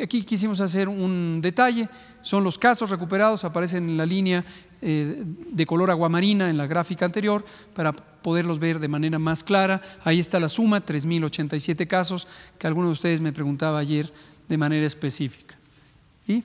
aquí quisimos hacer un detalle, son los casos recuperados, aparecen en la línea eh, de color aguamarina en la gráfica anterior para poderlos ver de manera más clara. Ahí está la suma, 3.087 casos, que alguno de ustedes me preguntaba ayer de manera específica. Y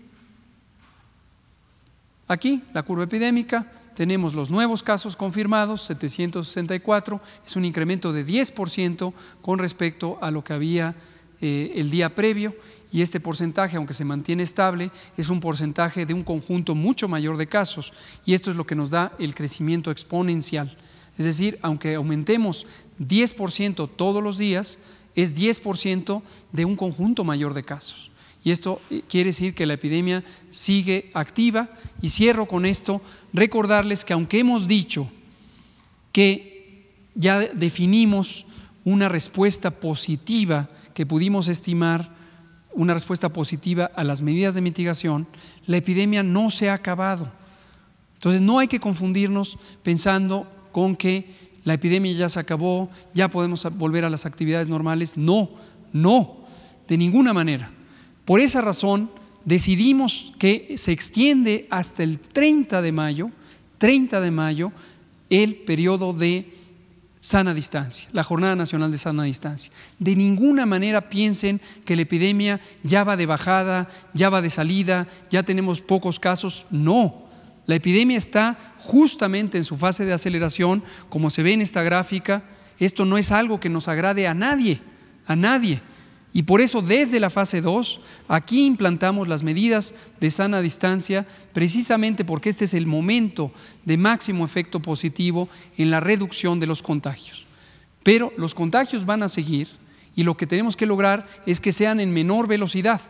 aquí la curva epidémica, tenemos los nuevos casos confirmados, 764, es un incremento de 10% con respecto a lo que había eh, el día previo y este porcentaje, aunque se mantiene estable, es un porcentaje de un conjunto mucho mayor de casos y esto es lo que nos da el crecimiento exponencial. Es decir, aunque aumentemos 10% todos los días, es 10% de un conjunto mayor de casos. Y esto eh, quiere decir que la epidemia sigue activa y cierro con esto, recordarles que aunque hemos dicho que ya definimos una respuesta positiva, que pudimos estimar una respuesta positiva a las medidas de mitigación, la epidemia no se ha acabado. Entonces no hay que confundirnos pensando con que la epidemia ya se acabó, ya podemos volver a las actividades normales. No, no, de ninguna manera. Por esa razón decidimos que se extiende hasta el 30 de mayo, 30 de mayo, el periodo de sana distancia, la Jornada Nacional de Sana Distancia. De ninguna manera piensen que la epidemia ya va de bajada, ya va de salida, ya tenemos pocos casos. No, la epidemia está justamente en su fase de aceleración, como se ve en esta gráfica. Esto no es algo que nos agrade a nadie, a nadie. Y por eso desde la fase 2, aquí implantamos las medidas de sana distancia, precisamente porque este es el momento de máximo efecto positivo en la reducción de los contagios. Pero los contagios van a seguir y lo que tenemos que lograr es que sean en menor velocidad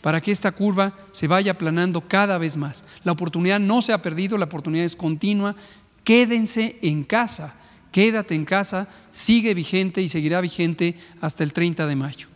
para que esta curva se vaya aplanando cada vez más. La oportunidad no se ha perdido, la oportunidad es continua. Quédense en casa, quédate en casa, sigue vigente y seguirá vigente hasta el 30 de mayo.